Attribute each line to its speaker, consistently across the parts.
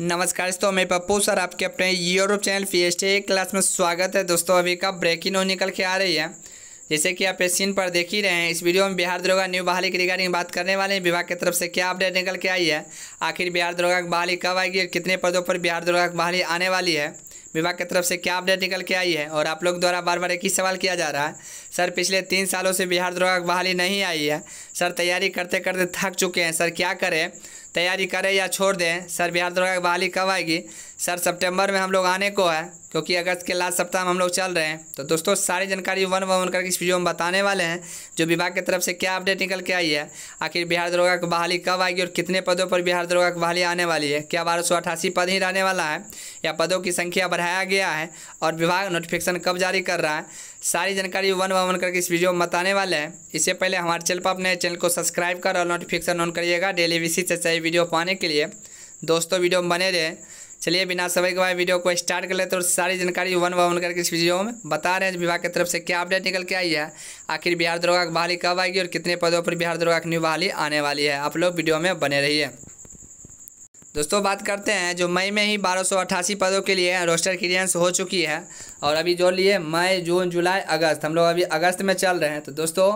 Speaker 1: नमस्कार दोस्तों मैं पप्पू सर आपके अपने YouTube channel P H class में स्वागत है दोस्तों अभी का ब्रेकिंग न्यूज निकल के आ रही है जैसे कि आप सीन पर देख ही रहे हैं इस वीडियो में बिहार दरोगा न्यू बहाली की रिगार्डिंग बात करने वाले हैं विभाग की तरफ से क्या अपडेट निकल के आई है आखिर बिहार दरोगा की बहाली कब आएगी और कितने पदों पर बिहार दरोगा की बहाली आने वाली है विभाग की तरफ से क्या अपडेट निकल के आई है और आप लोग द्वारा बार बार एक ही सवाल किया जा रहा है सर पिछले तीन सालों से बिहार की बहाली नहीं आई है सर तैयारी करते करते थक चुके हैं सर क्या करें तैयारी करें या छोड़ दें सर बिहार की बहाली कब आएगी सर सेप्टेम्बर में हम लोग आने को है क्योंकि अगस्त के लास्ट सप्ताह में हम लोग चल रहे हैं तो दोस्तों सारी जानकारी वन वन वन करके इस वीडियो में बताने वाले हैं जो विभाग की तरफ से क्या अपडेट निकल के आई है आखिर बिहार दरोगा की बहाली कब आएगी और कितने पदों पर बिहार दरोगा की बहाली आने वाली है क्या बारह पद ही रहने वाला है या पदों की संख्या बढ़ाया गया है और विभाग नोटिफिकेशन कब जारी कर रहा है सारी जानकारी वन वन करके इस वीडियो में बताने वाले हैं इससे पहले हमारे चैनल पर अपने चैनल को सब्सक्राइब कर और नोटिफिकेशन ऑन करिएगा डेली विसी से सही वीडियो पाने के लिए दोस्तों वीडियो में बने रहें चलिए बिना समय के बाद वीडियो को स्टार्ट कर लेते हैं और सारी जानकारी वन बाय वन करके इस वीडियो में बता रहे हैं विभाग की तरफ से क्या अपडेट निकल के आई है आखिर बिहार दरोगा की बहाली कब आएगी और कितने पदों पर बिहार दरोगा की न्यू बहाली आने वाली है आप लोग वीडियो में बने रहिए दोस्तों बात करते हैं जो मई में ही बारह पदों के लिए रोस्टर क्लियरेंस हो चुकी है और अभी जो लिए मई जून जुलाई अगस्त हम लोग अभी अगस्त में चल रहे हैं तो दोस्तों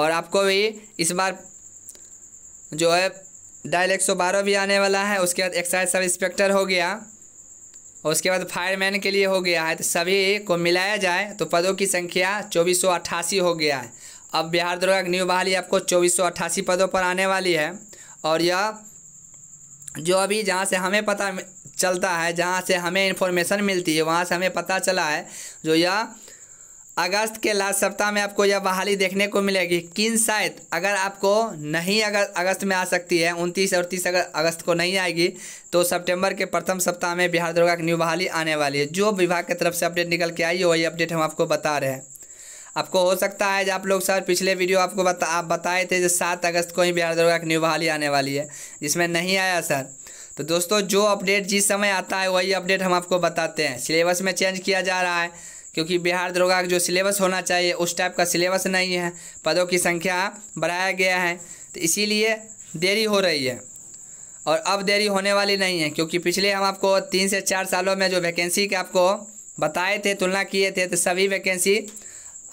Speaker 1: और आपको भी इस बार जो है डायल एक भी आने वाला है उसके बाद एक्साइज सब इंस्पेक्टर हो गया और उसके बाद फायरमैन के लिए हो गया है तो सभी को मिलाया जाए तो पदों की संख्या चौबीस हो गया है अब बिहार दुर्गा न्यू बहाली आपको चौबीस पदों पर आने वाली है और यह जो अभी जहाँ से हमें पता चलता है जहाँ से हमें इन्फॉर्मेशन मिलती है वहाँ से हमें पता चला है जो यह अगस्त के लास्ट सप्ताह में आपको यह बहाली देखने को मिलेगी किन शायद अगर आपको नहीं अगस्त अगस्त में आ सकती है उनतीस और तीस अगस्त को नहीं आएगी तो सितंबर के प्रथम सप्ताह में बिहार दुर्गा की न्यू बहाली आने वाली है जो विभाग की तरफ से अपडेट निकल के आई है वही अपडेट हम आपको बता रहे हैं आपको हो सकता है आप लोग सर पिछले वीडियो आपको बता आप बताए थे जो सात अगस्त को ही बिहार दुर्गा की न्यू बहाली आने वाली है जिसमें नहीं आया सर तो दोस्तों जो अपडेट जिस समय आता है वही अपडेट हम आपको बताते हैं सिलेबस में चेंज किया जा रहा है क्योंकि बिहार दरोगा का जो सिलेबस होना चाहिए उस टाइप का सिलेबस नहीं है पदों की संख्या बढ़ाया गया है तो इसीलिए देरी हो रही है और अब देरी होने वाली नहीं है क्योंकि पिछले हम आपको तीन से चार सालों में जो वैकेंसी के आपको बताए थे तुलना किए थे तो सभी वैकेंसी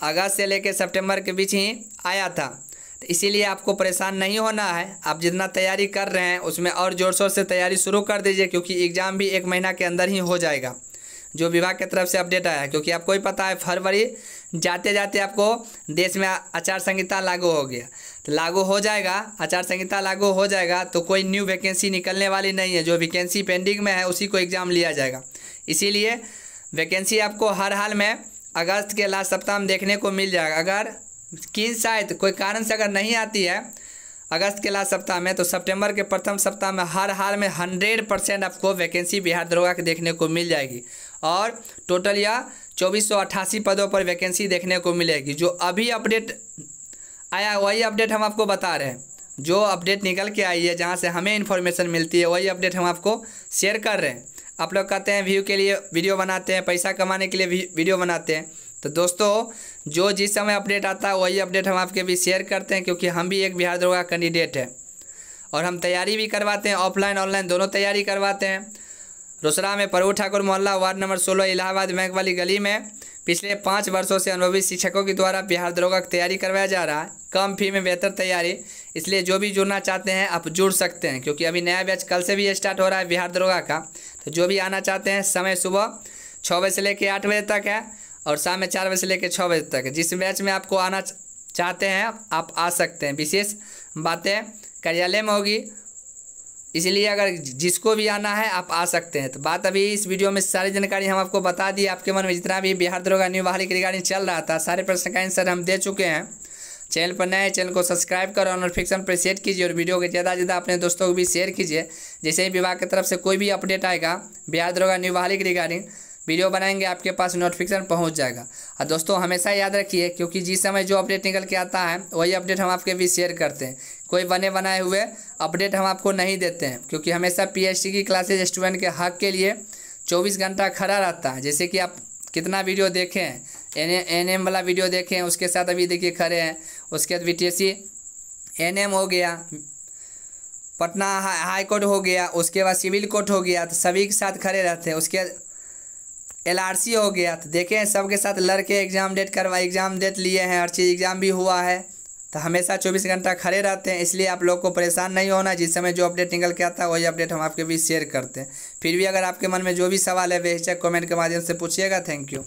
Speaker 1: अगस्त से लेकर सितंबर के बीच ही आया था तो इसीलिए आपको परेशान नहीं होना है आप जितना तैयारी कर रहे हैं उसमें और ज़ोर शोर से तैयारी शुरू कर दीजिए क्योंकि एग्ज़ाम भी एक महीना के अंदर ही हो जाएगा जो विभाग की तरफ से अपडेट आया है क्योंकि आपको ही पता है फरवरी जाते जाते आपको देश में आचार संहिता लागू हो गया तो लागू हो जाएगा आचार संहिता लागू हो जाएगा तो कोई न्यू वैकेंसी निकलने वाली नहीं है जो वैकेंसी पेंडिंग में है उसी को एग्ज़ाम लिया जाएगा इसीलिए वैकेंसी आपको हर हाल में अगस्त के लास्ट सप्ताह में देखने को मिल जाएगा अगर किन शायद कोई कारण से अगर नहीं आती है अगस्त के लास्ट सप्ताह में तो सितंबर के प्रथम सप्ताह में हर हाल में हंड्रेड परसेंट आपको वैकेंसी बिहार दरोगा के देखने को मिल जाएगी और टोटल या चौबीस पदों पर वैकेंसी देखने को मिलेगी जो अभी अपडेट आया वही अपडेट हम आपको बता रहे हैं जो अपडेट निकल के आई है जहाँ से हमें इन्फॉर्मेशन मिलती है वही अपडेट हम आपको शेयर कर रहे हैं आप लोग कहते हैं व्यू के लिए वीडियो बनाते हैं पैसा कमाने के लिए वीडियो बनाते हैं तो दोस्तों जो जिस समय अपडेट आता है वही अपडेट हम आपके भी शेयर करते हैं क्योंकि हम भी एक बिहार दरोगा कैंडिडेट है और हम तैयारी भी करवाते हैं ऑफलाइन ऑनलाइन दोनों तैयारी करवाते हैं रोसरा में प्रभु ठाकुर मोहल्ला वार्ड नंबर सोलह इलाहाबाद बैंक वाली गली में पिछले पाँच वर्षों से अनुभवी शिक्षकों के द्वारा बिहार दरोगा की तैयारी करवाया जा रहा है कम फी में बेहतर तैयारी इसलिए जो भी जुड़ना चाहते हैं आप जुड़ सकते हैं क्योंकि अभी नया बैच कल से भी स्टार्ट हो रहा है बिहार दरोगा का तो जो भी आना चाहते हैं समय सुबह छः बजे से लेकर आठ बजे तक है और शाम में चार बजे से लेकर छः बजे तक जिस बैच में आपको आना चाहते हैं आप आ सकते हैं विशेष बातें कार्यालय में होगी इसीलिए अगर जिसको भी आना है आप आ सकते हैं तो बात अभी इस वीडियो में सारी जानकारी हम आपको बता दी आपके मन में जितना भी बिहार दरोगा न्यू बहाली के रिगार्डिंग चल रहा था सारे प्रश्न का आंसर हम दे चुके हैं चैनल पर नए चैनल को सब्सक्राइब करो और नोटिफिकेशन पर सेट कीजिए और वीडियो को ज़्यादा से ज़्यादा अपने दोस्तों को भी शेयर कीजिए जैसे ही विभाग की तरफ से कोई भी अपडेट आएगा बिहार दरोगा न्यू बहाली के रिगार्डिंग वीडियो बनाएंगे आपके पास नोटिफिकेशन पहुंच जाएगा और दोस्तों हमेशा याद रखिए क्योंकि जिस समय जो अपडेट निकल के आता है वही अपडेट हम आपके भी शेयर करते हैं कोई बने बनाए हुए अपडेट हम आपको नहीं देते हैं क्योंकि हमेशा पी की क्लासेज स्टूडेंट के हक के लिए चौबीस घंटा खड़ा रहता है जैसे कि आप कितना वीडियो देखें एन एन एम वाला वीडियो देखें उसके साथ अभी देखिए खड़े हैं उसके बाद B T S C N M हो गया पटना हाई कोर्ट हो गया उसके बाद सिविल कोर्ट हो गया तो सभी के साथ खड़े रहते हैं उसके एल हो गया तो देखें सबके साथ लड़के एग्ज़ाम डेट करवा एग्ज़ाम डेट लिए हैं हर चीज़ एग्ज़ाम भी हुआ है तो हमेशा चौबीस घंटा खड़े रहते हैं इसलिए आप लोग को परेशान नहीं होना जिस समय जो अपडेट निकल के आता है वही अपडेट हम आपके बीच शेयर करते हैं फिर भी अगर आपके मन में जो भी सवाल है वह कमेंट के माध्यम से पूछिएगा थैंक यू